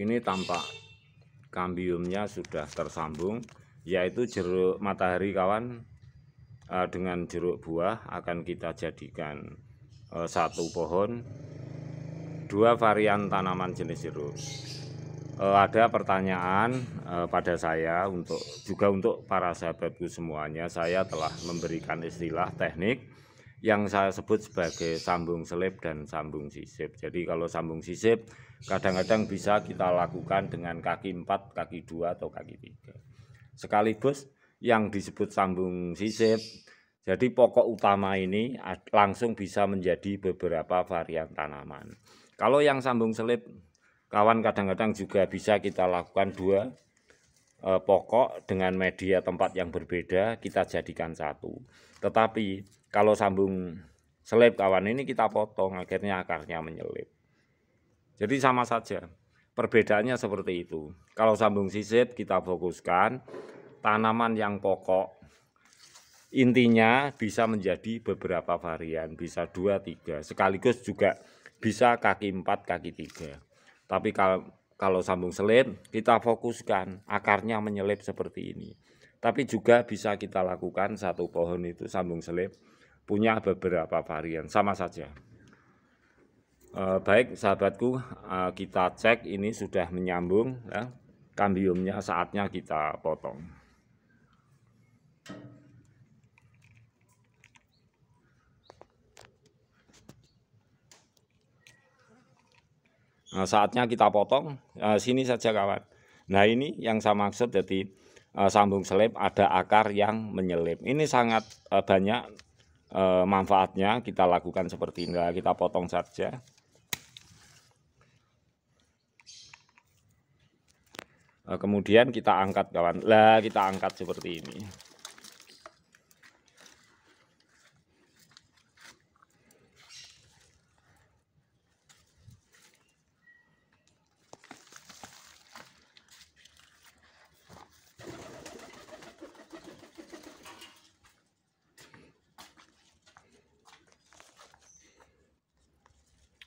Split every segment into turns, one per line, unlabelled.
Ini tampak kambiumnya sudah tersambung yaitu jeruk matahari kawan eh, dengan jeruk buah akan kita jadikan eh, satu pohon dua varian tanaman jenis jeruk eh, ada pertanyaan pada saya untuk juga untuk para sahabatku semuanya saya telah memberikan istilah teknik yang saya sebut sebagai sambung selip dan sambung sisip. Jadi kalau sambung sisip kadang-kadang bisa kita lakukan dengan kaki empat, kaki dua atau kaki 3. Sekaligus yang disebut sambung sisip. Jadi pokok utama ini langsung bisa menjadi beberapa varian tanaman. Kalau yang sambung selip kawan kadang-kadang juga bisa kita lakukan dua eh, pokok dengan media tempat yang berbeda kita jadikan satu. Tetapi kalau sambung selip kawan ini kita potong akhirnya akarnya menyelip. Jadi sama saja. Perbedaannya seperti itu. Kalau sambung sisip kita fokuskan tanaman yang pokok intinya bisa menjadi beberapa varian, bisa dua tiga sekaligus juga bisa kaki empat kaki tiga Tapi kalau kalau sambung selip kita fokuskan akarnya menyelip seperti ini. Tapi juga bisa kita lakukan satu pohon itu sambung selip punya beberapa varian sama saja. E, baik sahabatku, e, kita cek ini sudah menyambung ya. Kambiumnya saatnya kita potong. Nah, saatnya kita potong uh, sini saja kawan. Nah ini yang saya maksud jadi uh, sambung selip ada akar yang menyelip. Ini sangat uh, banyak uh, manfaatnya kita lakukan seperti ini. Nah, kita potong saja. kemudian kita angkat kawan. Lah kita angkat seperti ini.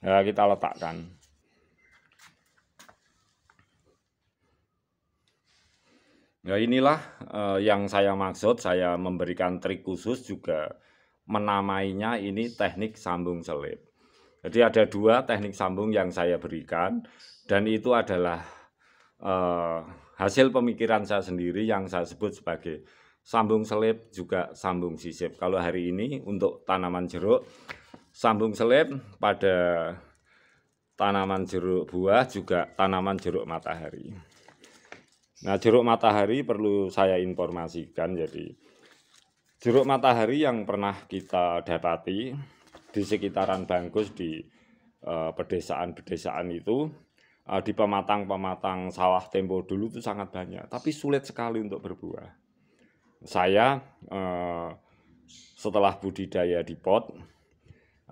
Nah, kita letakkan. Nah, inilah eh, yang saya maksud, saya memberikan trik khusus juga menamainya ini teknik sambung selip. Jadi ada dua teknik sambung yang saya berikan dan itu adalah eh, hasil pemikiran saya sendiri yang saya sebut sebagai sambung selip juga sambung sisip. Kalau hari ini untuk tanaman jeruk sambung selip pada tanaman jeruk buah juga tanaman jeruk matahari. Nah, jeruk matahari perlu saya informasikan jadi jeruk matahari yang pernah kita dapati di sekitaran Bangkus di eh, pedesaan-pedesaan uh, itu uh, di pematang-pematang sawah tempo dulu itu sangat banyak, tapi sulit sekali untuk berbuah. Saya uh, setelah budidaya di pot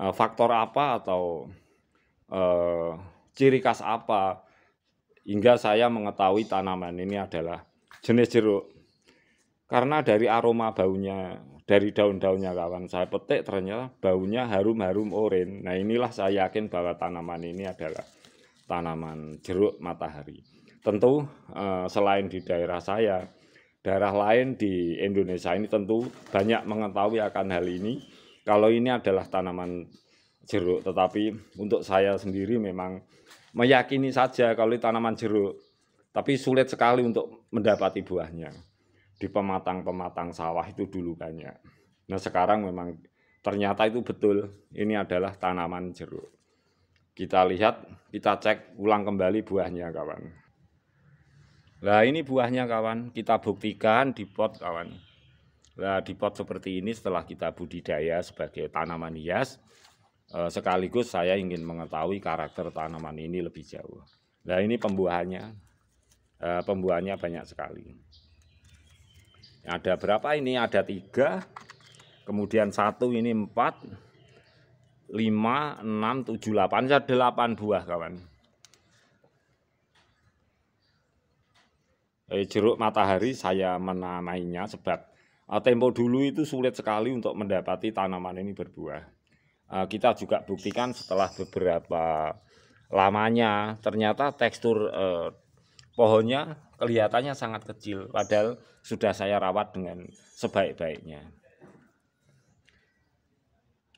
uh, faktor apa atau uh, ciri khas apa hingga saya mengetahui tanaman ini adalah jenis jeruk. Karena dari aroma baunya, dari daun-daunnya kawan saya petik ternyata baunya harum-harum oren. Nah inilah saya yakin bahwa tanaman ini adalah tanaman jeruk matahari. Tentu eh, selain di daerah saya, daerah lain di Indonesia ini tentu banyak mengetahui akan hal ini kalau ini adalah tanaman jeruk tetapi untuk saya sendiri memang meyakini saja kalau ini tanaman jeruk tapi sulit sekali untuk mendapati buahnya di pematang-pematang sawah itu dulu banyak nah sekarang memang ternyata itu betul ini adalah tanaman jeruk kita lihat kita cek ulang kembali buahnya kawan nah ini buahnya kawan kita buktikan di pot kawan Nah, di pot seperti ini setelah kita budidaya sebagai tanaman hias, eh, sekaligus saya ingin mengetahui karakter tanaman ini lebih jauh. Nah, ini pembuahannya. Eh, pembuahannya banyak sekali. Ada berapa ini? Ada tiga, kemudian satu ini empat, lima, enam, tujuh, delapan, saya delapan buah kawan. Eh, jeruk matahari saya menamainya sebab Ah, tempo dulu itu sulit sekali untuk mendapati tanaman ini berbuah. Ah, kita juga buktikan setelah beberapa lamanya ternyata tekstur eh, pohonnya kelihatannya sangat kecil padahal sudah saya rawat dengan sebaik-baiknya.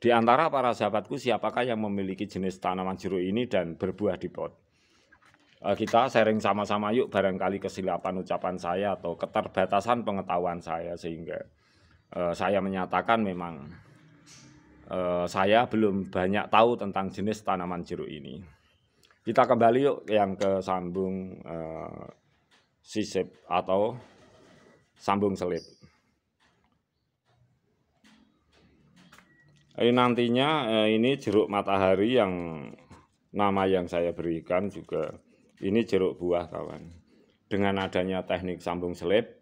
Di antara para sahabatku siapakah yang memiliki jenis tanaman jeruk ini dan berbuah di pot? Eh, kita sharing sama-sama yuk barangkali kesilapan ucapan saya atau keterbatasan pengetahuan saya sehingga eh, saya menyatakan memang eh, saya belum banyak tahu tentang jenis tanaman jeruk ini. Kita kembali yuk yang ke sambung sisip atau sambung selip. Ini nantinya ini jeruk matahari yang nama yang saya berikan juga ini jeruk buah kawan. Dengan adanya teknik sambung selip,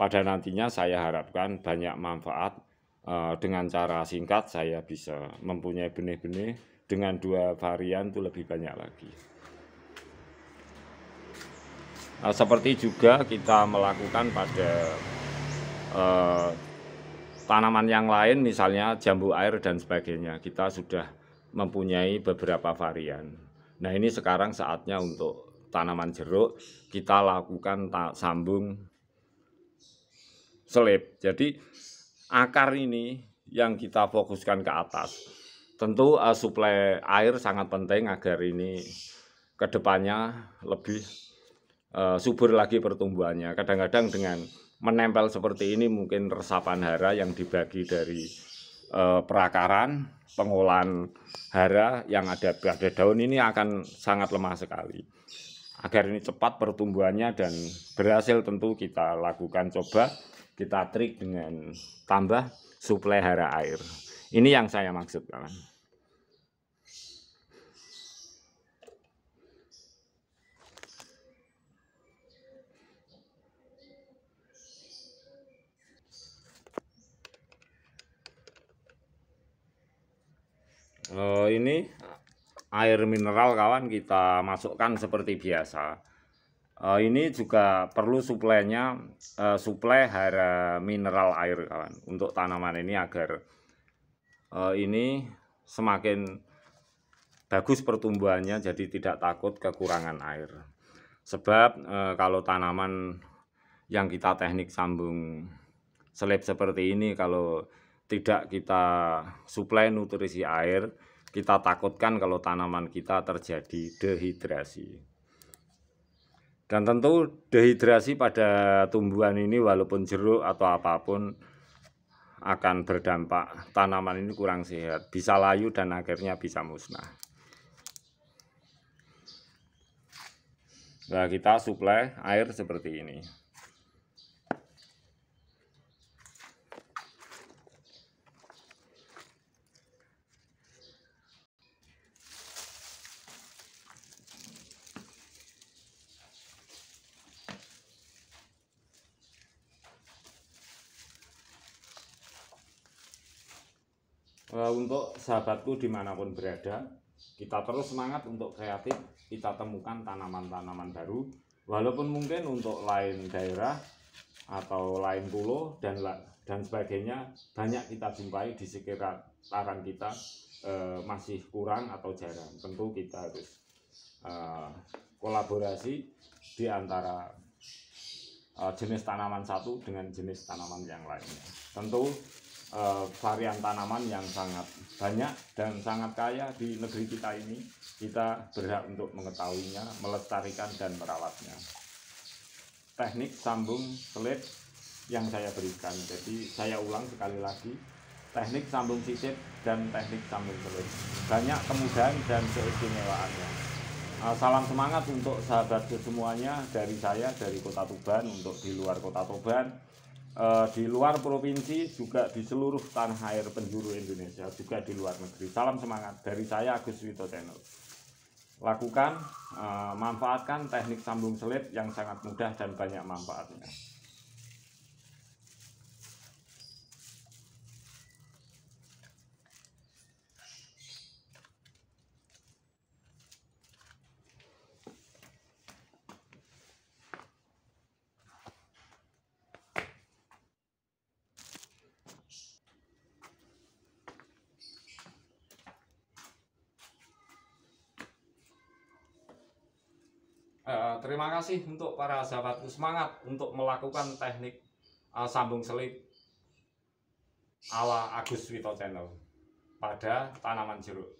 pada nantinya saya harapkan banyak manfaat eh, dengan cara singkat saya bisa mempunyai benih-benih dengan dua varian itu lebih banyak lagi. Nah, seperti juga kita melakukan pada eh, tanaman yang lain misalnya jambu air dan sebagainya kita sudah mempunyai beberapa varian. Nah ini sekarang saatnya untuk tanaman jeruk kita lakukan sambung selip. Jadi akar ini yang kita fokuskan ke atas. Tentu uh, suplai air sangat penting agar ini kedepannya lebih uh, subur lagi pertumbuhannya. Kadang-kadang dengan menempel seperti ini mungkin resapan hara yang dibagi dari Eh, perakaran, pengolahan hara yang ada pada daun ini akan sangat lemah sekali. Agar ini cepat pertumbuhannya dan berhasil tentu kita lakukan coba kita trik dengan tambah suplai hara air. Ini yang saya maksud kawan. oh ini air mineral kawan kita masukkan seperti biasa uh, ini juga perlu suplainya uh, suplai hara mineral air kawan untuk tanaman ini agar uh, ini semakin bagus pertumbuhannya jadi tidak takut kekurangan air sebab e, kalau tanaman yang kita teknik sambung selip seperti ini kalau tidak kita suplai nutrisi air, kita takutkan kalau tanaman kita terjadi dehidrasi. Dan tentu dehidrasi pada tumbuhan ini walaupun jeruk atau apapun akan berdampak tanaman ini kurang sehat, bisa layu dan akhirnya bisa musnah. Nah, kita suplai air seperti ini. Eh, untuk sahabatku dimanapun berada kita terus semangat untuk kreatif kita temukan tanaman-tanaman baru walaupun mungkin untuk lain daerah atau lain pulau dan dan sebagainya banyak kita jumpai di sekitar sekitaran kita eh, masih kurang atau jarang tentu kita harus eh, kolaborasi di antara eh, jenis tanaman satu dengan jenis tanaman yang lainnya tentu uh, varian tanaman yang sangat banyak dan sangat kaya di negeri kita ini. Kita berhak untuk mengetahuinya, melestarikan dan merawatnya. Teknik sambung selit yang saya berikan. Jadi saya ulang sekali lagi, teknik sambung sisip dan teknik sambung selit. Banyak kemudahan dan keistimewaannya. Eh, salam semangat untuk sahabat semuanya dari saya dari Kota Tuban untuk di luar Kota Tuban uh, di luar provinsi juga di seluruh tanah air penjuru Indonesia juga di luar negeri. Salam semangat dari saya Agus Wito Channel. Lakukan, uh, manfaatkan teknik sambung selip yang sangat mudah dan banyak manfaatnya. Eh, terima kasih untuk para sahabatku semangat untuk melakukan teknik uh, sambung selip ala Agus Wito Channel pada tanaman jeruk.